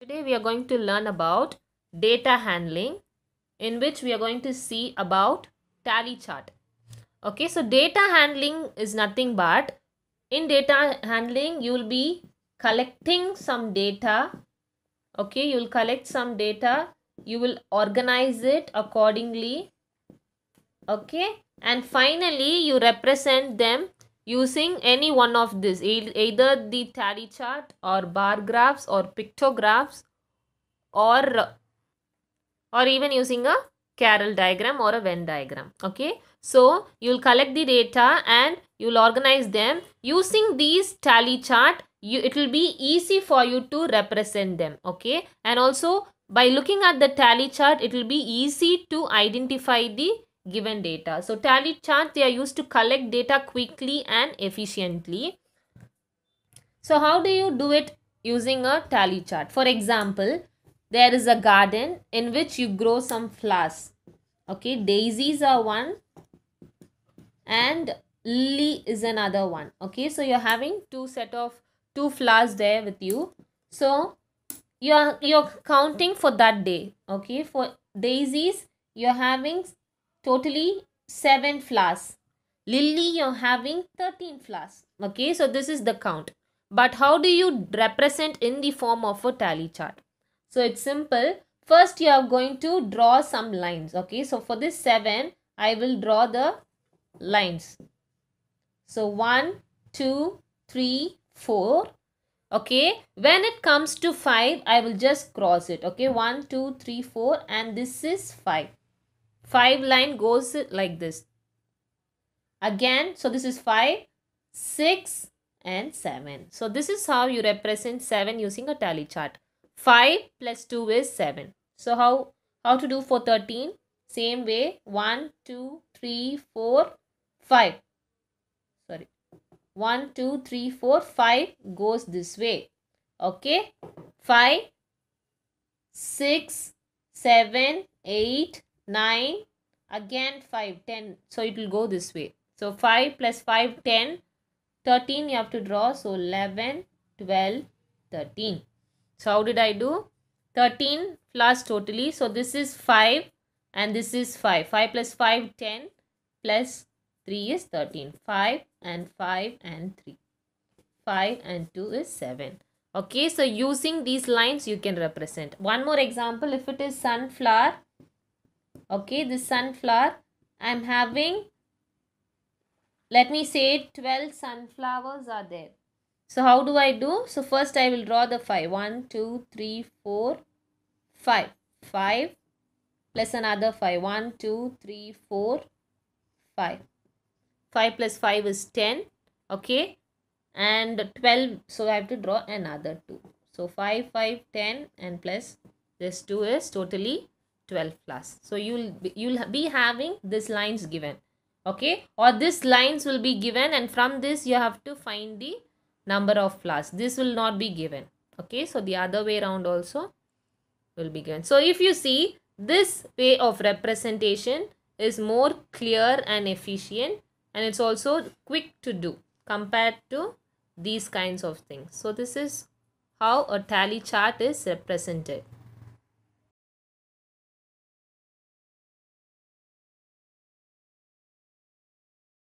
Today we are going to learn about data handling in which we are going to see about tally chart. Okay, so data handling is nothing but in data handling you will be collecting some data. Okay, you will collect some data. You will organize it accordingly. Okay, and finally you represent them using any one of this either the tally chart or bar graphs or pictographs or or even using a Carroll diagram or a Venn diagram okay so you'll collect the data and you'll organize them using these tally chart you it will be easy for you to represent them okay and also by looking at the tally chart it will be easy to identify the given data. So tally charts, they are used to collect data quickly and efficiently. So how do you do it using a tally chart? For example, there is a garden in which you grow some flowers. Okay, daisies are one and lily is another one. Okay, so you're having two set of two flowers there with you. So you're you're counting for that day. Okay, for daisies you're having totally 7 flowers. Lily, you're having 13 flowers. Okay, so this is the count. But how do you represent in the form of a tally chart? So it's simple. First, you are going to draw some lines. Okay, so for this 7, I will draw the lines. So 1, 2, 3, 4. Okay, when it comes to 5, I will just cross it. Okay, 1, 2, 3, 4 and this is 5. 5 line goes like this. Again, so this is 5, 6 and 7. So this is how you represent 7 using a tally chart. 5 plus 2 is 7. So how, how to do for 13? Same way 1, 2, 3, 4, 5. Sorry. 1, 2, 3, 4, 5 goes this way. Okay. 5, 6, 7, 8, 9 again 5 10 so it will go this way so 5 plus 5 10 13 you have to draw so 11 12 13 so how did i do 13 plus totally so this is 5 and this is 5 5 plus 5 10 plus 3 is 13 5 and 5 and 3 5 and 2 is 7 okay so using these lines you can represent one more example if it is sunflower okay this sunflower i'm having let me say 12 sunflowers are there so how do i do so first i will draw the 5 1 2 3 4 5 5 plus another 5 1 2 3 4 5 5 plus 5 is 10 okay and 12 so i have to draw another 2 so 5 5 10 and plus this 2 is totally 12 plus so you'll be, you'll be having these lines given okay or these lines will be given and from this you have to find the number of plus this will not be given okay so the other way around also will be given so if you see this way of representation is more clear and efficient and it's also quick to do compared to these kinds of things so this is how a tally chart is represented